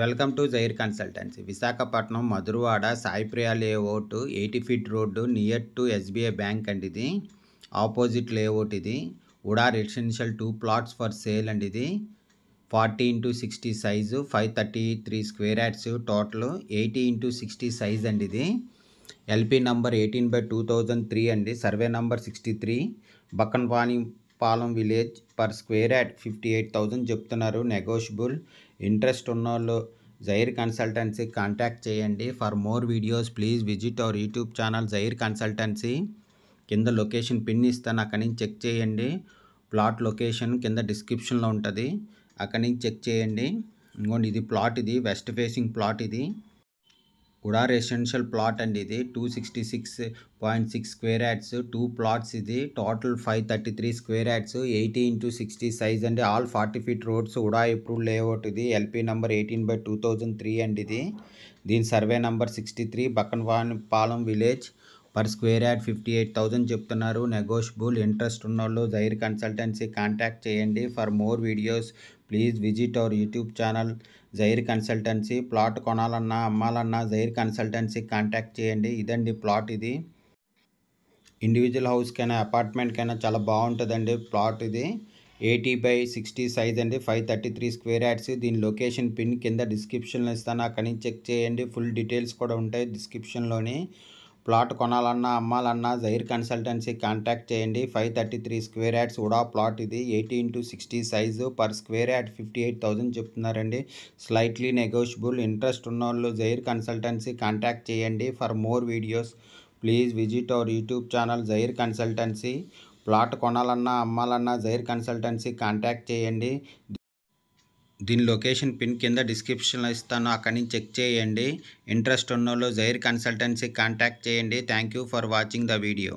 welcome to జైర్ consultancy Visakhapatnam Madhurawada Saipriya layout eighty feet road near to SBI bank అండి ఇది opposite layout ఇది ఉడా residential two plots for sale అండి ఇది forty into sixty size five thirty three square yards total eighty into sixty size అండి ఇది LP number eighteen by two thousand three అండి survey number sixty three Bakkanvani Palem village per square yard fifty eight thousand చెప్తున్నారు negotiable interest ఉన్నోళ్ళు జైర్ consultancy contact చేయండి for more videos please visit our YouTube channel జైర్ consultancy కింద location pin ఇస్తాను అక్కడి నుంచి చెక్ చేయండి ప్లాట్ లొకేషన్ కింద డిస్క్రిప్షన్లో ఉంటుంది అక్కడి నుంచి చెక్ చేయండి ఇంకోండి ఇది ప్లాట్ ఇది వెస్ట్ ఫేసింగ్ ప్లాట్ ఇది కూడా రెసిడెన్షియల్ ప్లాట్ అండి ఇది two sixty six point six square yards two plots ఇది total five thirty three square yards eighty into sixty size అండి ఆల్ ఫార్టీ ఫీట్ రోడ్స్ ఉడా ఎప్రూవ్ లేఅవుట్ ఇది LP number eighteen by two thousand three అండి ఇది దీని survey number sixty three Bakkanvan Palem village per square yard fifty eight thousand చెప్తున్నారు negotiable interest ఉన్నోళ్ళు జైర్ consultancy contact చేయండి for more videos please visit our YouTube channel జైర్ consultancy plot కొనాలన్నా అమ్మాలన్నా జైర్ కన్సల్టెన్సీ కాంటాక్ట్ చేయండి ఇదండి ప్లాట్ ఇది ఇండివిజువల్ హౌస్కైనా అపార్ట్మెంట్కైనా చాలా బాగుంటుందండి ప్లాట్ ఇది ఎయిటీ బై సిక్స్టీ సైజ్ అండి five thirty three square yards దీని లొకేషన్ పిన్ కింద డిస్క్రిప్షన్లో ఇస్తాను అక్కడి నుంచి చెక్ చేయండి ఫుల్ డీటెయిల్స్ కూడా ఉంటాయి డిస్క్రిప్షన్లోని ప్లాట్ కొనాలన్నా అమ్మాలన్నా జైర్ కన్సల్టెన్సీ కాంటాక్ట్ చేయండి five thirty three square yards ఉడా ప్లాట్ ఇది eighty into sixty size per square yard fifty eight thousand చెప్తున్నారండి స్లైట్లీ నెగోషియబుల్ ఇంట్రెస్ట్ ఉన్న వాళ్ళు జైర్ కన్సల్టెన్సీ కాంటాక్ట్ చేయండి for more videos please visit our YouTube channel జైర్ consultancy plot కొనాలన్నా అమ్మాలన్నా జైర్ కన్సల్టెన్సీ కాంటాక్ట్ చేయండి దీని లొకేషన్ పిన్ కింద డిస్క్రిప్షన్లో ఇస్తాను అక్కడి నుంచి చెక్ చేయండి ఇంట్రెస్ట్ ఉన్నోళ్ళు జైర్ కన్సల్టెన్సీ కాంటాక్ట్ చేయండి thank you for watching the video